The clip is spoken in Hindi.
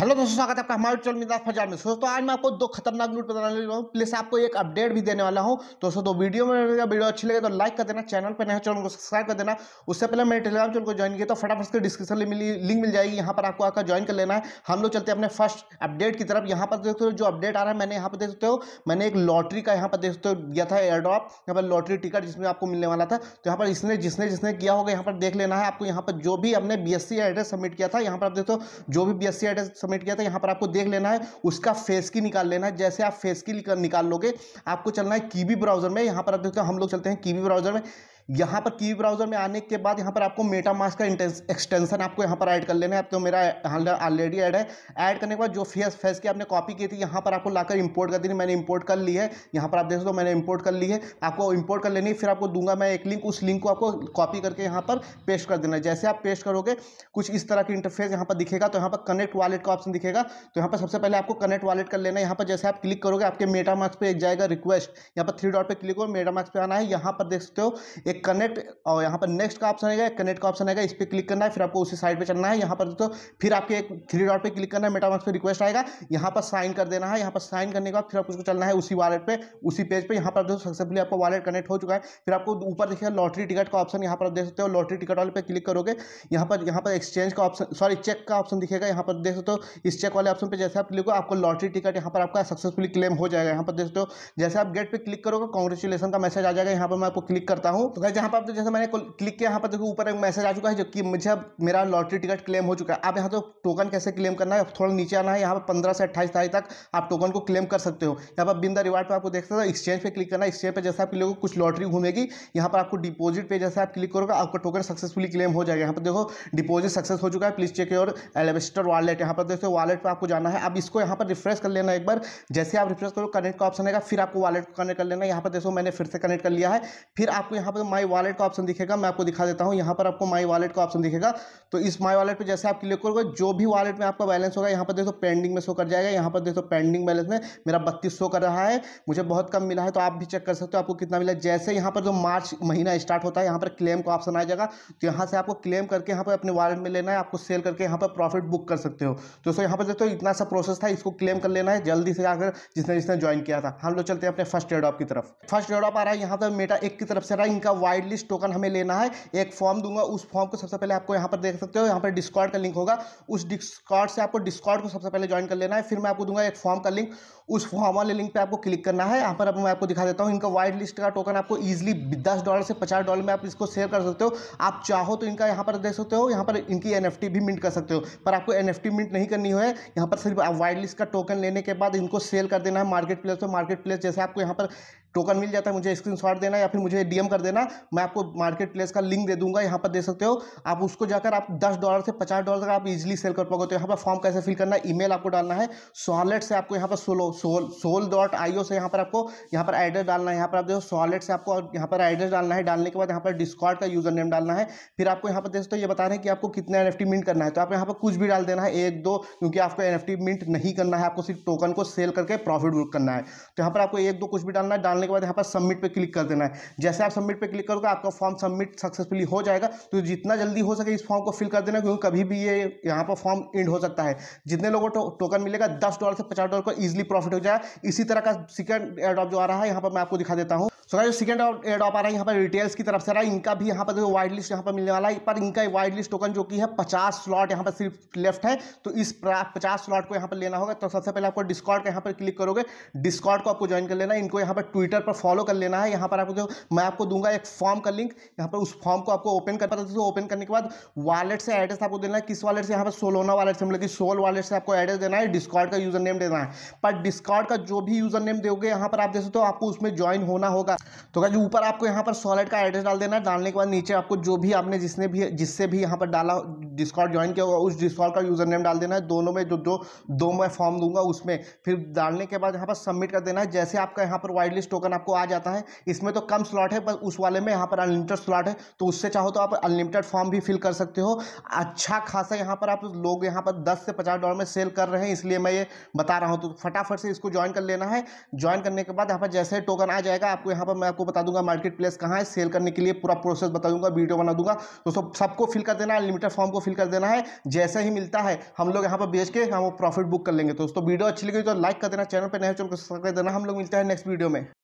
हेलो दोस्तों स्वागत है आपका हमारे चल मिजाज फजार में दोस्तों आज मैं आपको दो खतरनाक लूट बताने वाला हूँ प्लस आपको एक अपडेट भी देने वाला हूँ दोस्तों तो वीडियो में वीडियो अच्छी लगे तो लाइक कर देना चैनल पर नया चैनल को सब्सक्राइब कर देना उससे पहले मेरे टेलीग्राम चैनल को ज्वाइन किया तो फटाफट उसके डिस्क्रिप्शन में लिंक मिल जाएगी यहाँ पर आपको आकर ज्वाइन कर लेना है हम लोग चलते हैं अपने फर्स्ट अपडेट की तरफ यहाँ पर देखते हो जो अपडेट आ रहा है मैंने यहाँ पर देखते हो मैंने एक लॉटरी का यहाँ पर देखते हो दिया था एयर ड्रॉप यहाँ पर लॉटरी टिकट जिसमें आपको मिलने वाला था तो यहाँ पर इसने जिसने जिसने किया होगा यहाँ पर देख लेना है आपको यहाँ पर जो भी हमने बी एड्रेस सबमिट किया था यहाँ पर आप देखते हो जो भी बी एड्रेस सबमिट किया था यहाँ पर आपको देख लेना है उसका फेस की निकाल लेना है जैसे आप फेस की निकाल लोगे आपको चलना है कीबी ब्राउजर में यहाँ पर आप देखते हैं हम लोग चलते हैं कीबी ब्राउजर में यहाँ पर की ब्राउज़र में आने के बाद यहाँ पर आपको मेटा मास्क का एक्सटेंशन आपको यहाँ पर ऐड कर लेना है तो मेरा ऑलरेडी ऐड है ऐड करने के बाद जो फेस फेस की आपने कॉपी की थी यहाँ पर आपको लाकर इंपोर्ट कर देनी मैंने इंपोर्ट कर ली है यहाँ पर आप देख सकते हो मैंने इंपोर्ट कर ली है आपको इंपोर्ट कर लेनी है फिर आपको दूंगा मैं एक लिंक उस लिंक को आपको कॉपी करके यहाँ पर पेस्ट कर देना जैसे आप पेस्ट करोगे कुछ इस तरह की इंटरफेस यहाँ पर दिखेगा तो यहाँ पर कनेक्ट वालेट का ऑप्शन दिखेगा तो यहाँ पर सबसे पहले आपको कनेक्ट वालेट कर लेना है यहाँ पर जैसे आप क्लिक करोगे आपके मेटा मार्क्स पर एक जाएगा रिक्वेस्ट यहाँ पर थ्री डॉट पर क्लिक हो मेटा मार्क्स पर आना है यहाँ पर देख सकते हो एक कनेक्ट और यहाँ पर नेक्स्ट का ऑप्शन आएगा कनेक्ट का ऑप्शन आएगा इस पर क्लिक करना है फिर आपको उसी साइड पर चलना है यहाँ पर दोस्तों फिर आपके एक थ्री डॉट पर क्लिक करना है मेटामार्क्स पर रिक्वेस्ट आएगा यहाँ पर साइन कर देना है यहाँ पर साइन करने के बाद फिर आपको उसको चलना है उसी वालेट पर उसी पेज पर यहाँ पर दोस्तों सक्सेसफुली आपका वालेट कनेक्ट हो चुका है फिर आपको ऊपर देखिए लॉटरी टिकट का ऑप्शन यहाँ पर देख सकते हो लॉटरी टिकट वाले पर क्लिक करोगे यहाँ पर यहाँ पर एक्सचेंज का ऑप्शन सॉरी चेक का ऑप्शन दिखेगा यहाँ पर देख सकते हो इस चेक वाले ऑप्शन पर जैसे आप क्लिक हो आपको लॉटरी टिकट यहाँ पर आपका सक्सेसफुली क्लेम हो जाएगा यहाँ पर देख सकते हो जैसे आप गेट पर क्लिक करोगे कॉन्ग्रेचुलेसन का मैसेज आ जाएगा यहाँ पर मैं आपको क्लिक करता हूँ तो गाइज यहाँ पर आप तो जैसे मैंने क्लिक किया यहाँ पर देखो ऊपर एक मैसेज आ चुका है जो कि मुझे मेरा लॉटरी टिकट क्लेम हो चुका है आप यहाँ तो टोकन कैसे क्लेम करना है थोड़ा नीचे आना है यहाँ पर पंद्रह से अट्ठाईस तारीख तक आप टोकन को क्लेम कर सकते हो यहाँ पर बिंदा रिवार्ड पर आपको देख सकते हो एक्सचेंज पर क्लिक करना एक्सचेंज पर जैसे आपके लोगों को कुछ लॉटरी घूमेगी यहाँ पर आपको डिपोजिट पे जैसे आप क्लिक करोगे आपका टोकन सक्सेसफुली क्लेम हो जाएगा यहाँ पर देखो डिपोजिट सक्सेस हो चुका है प्लीज चेक योर एलेवेस्टर वालेट यहाँ पर देखो वालेट पर आपको जाना है अब इसको यहाँ पर रिफ्रेश कर लेना एक बार जैसे आप रिफ्रेश करो कनेक्ट का ऑप्शन आएगा फिर आपको वालेट को कनेक्ट कर लेना यहाँ पर देखो मैंने फिर से कनेक्ट कर लिया है फिर आपको यहाँ पर माई वालेट का ऑप्शन दिखेगा मैं आपको दिखा देता हूँ यहाँ पर आपको माई वालेट का ऑप्शन दिखेगा तो इस माई वालेट पर जैसे आप क्लिक करोगे जो भी वालेट में आपका बैलेंस होगा यहाँ पर देखो पेंडिंग में शो कर जाएगा यहाँ पर देखो पेंडिंग बैलेंस में मेरा बत्तीस शो कर रहा है मुझे बहुत कम मिला है तो आप भी चेक कर सकते हो आपको कितना मिला जैसे यहाँ पर जो मार्च महीना स्टार्ट होता है यहाँ पर क्लेम का ऑप्शन आ जाएगा तो यहाँ से आपको क्लेम करके यहाँ पर अपने वालेट में लेना है आपको सेल करके यहाँ पर प्रॉफिट बुक कर सकते हो तो सो यहाँ पर देखो इतना सा प्रोसेस था इसको क्लेम कर लेना है जल्दी से जाकर जिसने जिसने ज्वाइन किया था हम लोग चलते हैं अपने फर्स्ट ट्रेड ऑफ की तरफ फर्स्ट ट्रेड ऑफ आ रहा है यहाँ पर मेटा एक की तरफ से रहा है इनका वाइड लिस्ट टोकन हमें लेना है एक फॉर्म दूंगा उस फॉर्म को सबसे पहले आपको यहाँ पर देख सकते हो यहाँ पर डिस्कॉर्ड का लिंक होगा उस डिस्कॉर्ड से आपको डिस्कॉर्ड को सबसे पहले ज्वाइन कर लेना है फिर मैं आपको दूंगा एक फॉर्म का लिंक उस फॉर्म वाले लिंक पर आपको क्लिक करना है यहाँ पर अब मैं आपको दिखा देता हूँ इनका वाइड लिस्ट का टोकन आपको ईजिली दस डॉलर से पचास डॉलर में आप इसको शेयर कर सकते हो आप चाहो तो इनका यहाँ पर देख सकते हो यहाँ पर इनकी एन भी मिंट कर सकते हो पर आपको एन मिंट नहीं करनी है यहाँ पर सिर्फ वाइड लिस्ट का टोकन लेने के बाद इनको सेल कर देना है मार्केट प्लेस पर मार्केट प्लेस जैसे आपको यहाँ पर टोकन मिल जाता है मुझे स्क्रीनशॉट देना या फिर मुझे डीएम कर देना मैं आपको मार्केट प्लेस का लिंक दे दूंगा यहाँ पर दे सकते हो आप उसको जाकर आप दस डॉलर से पचास डॉलर तक आप इजिली सेल कर पाओगे तो यहाँ पर फॉर्म कैसे फिल करना है मेल आपको डालना है सॉलेट से आपको यहाँ पर solo sol sol dot IO से यहाँ पर आपको यहाँ पर एड्रेस डालना है यहाँ पर आप देखो सॉलेट से आपको यहाँ पर एड्रेस डालना है डालने के बाद यहाँ पर डिस्कॉर्ड का यूजर नेम डालना है फिर आपको यहाँ पर दे सकते हो ये बता रहे हैं कि आपको कितना एन मिंट करना है तो आप यहाँ पर कुछ भी डाल देना है एक दो क्योंकि आपको एन मिंट नहीं करना है आपको सिर्फ टोकन को सेल करके प्रॉफिट बुक करना है तो यहाँ पर आपको एक दो कुछ भी डालना है डालने के बाद यहाँ पर सबमिट पे क्लिक कर देना है जैसे आप सबमिट पे क्लिक करोगे आपका फॉर्म सबमिट सक्सेसफुली हो जाएगा तो जितना जल्दी हो सके इस फॉर्म को फिल कर देना क्योंकि कभी भी ये यहाँ पर फॉर्म एंड हो सकता है जितने लोगों को टोकन मिलेगा दस डॉलर से पचास डॉलर को ईजिली प्रॉफिट हो जाए इसी तरह का सिकेंड एडॉप जो आ रहा है यहाँ पर मैं आपको दिखा देता हूँ सो जो सेकंड एड ऑफ आ रहा है यहाँ पर रिटेल्स की तरफ से रहा है इनका भी यहाँ पर जो वाइड लिस्ट यहाँ पर मिलने वाला है पर इनका वाइड लिस्ट टोकन जो कि है पचास स्लॉट यहाँ पर सिर्फ लेफ्ट है तो इस पचास स्लॉट को यहाँ पर लेना होगा तो सबसे पहले आपको डिस्कॉर्ड का यहाँ पर क्लिक करोगे डिस्कॉर्ड को आपको ज्वाइन कर लेना है इनको यहाँ पर ट्विटर पर फॉलो कर लेना है यहाँ पर आपको जो मैं आपको दूंगा एक फॉर्म का लिंक यहाँ पर उस फॉर्म को आपको ओपन कर पाता है ओपन करने के बाद वालेट से एड्रेस आपको देना है किस वालेट से यहाँ पर सोलोना वालेट से मतलब कि सोल वालेट से आपको एड्रेस देना है डिस्कॉर्ड का यूजर नेम देना है पर डिस्कॉर्ड का जो भी यूजर नेम दोगे यहाँ पर आप देख सकते हो आपको उसमें ज्वाइन होना होगा तो क्या ऊपर आपको यहाँ पर सॉलिड का एड्रेस डाल देना है डालने के बाद नीचे आपको जो भी आपने जिसने भी जिससे भी यहाँ पर डाला डिस्कॉर्ड ज्वाइन किया होगा उस डिस्कॉर्ड का यूज़र नेम डाल देना है दोनों में जो जो दो मैं फॉर्म दूंगा उसमें फिर डालने के बाद यहाँ पर सबमिट कर देना है जैसे आपका यहाँ पर वाइड लिस्ट टोकन आपको आ जाता है इसमें तो कम स्लॉट है पर उस वाले में यहाँ पर अनलिमिटेड स्लॉट है तो उससे चाहो तो आप अनलिमिटेड फॉर्म भी फिल कर सकते हो अच्छा खासा यहाँ पर आप लोग यहाँ पर दस से पचास डॉलर में सेल कर रहे हैं इसलिए मैं ये बता रहा हूँ तो फटाफट से इसको ज्वाइन कर लेना है ज्वाइन करने के बाद यहाँ पर जैसे टोकन आ जाएगा आपको यहाँ पर पर मैं आपको बता दूंगा मार्केट प्लेस कहाँ है सेल करने के लिए पूरा प्रोसेस बता दूंगा वीडियो बना दूंगा दोस्तों सबको फिल कर देना है फॉर्म को फिल कर देना है जैसे ही मिलता है हम लोग यहाँ पर बेच के हम प्रॉफिट बुक कर लेंगे दोस्तों वीडियो अच्छी लगी तो लाइक कर देना चैनल पर नहीं चैनल को सब्सक्राइब कर देना हम लोग मिलते हैं नेक्स्ट वीडियो में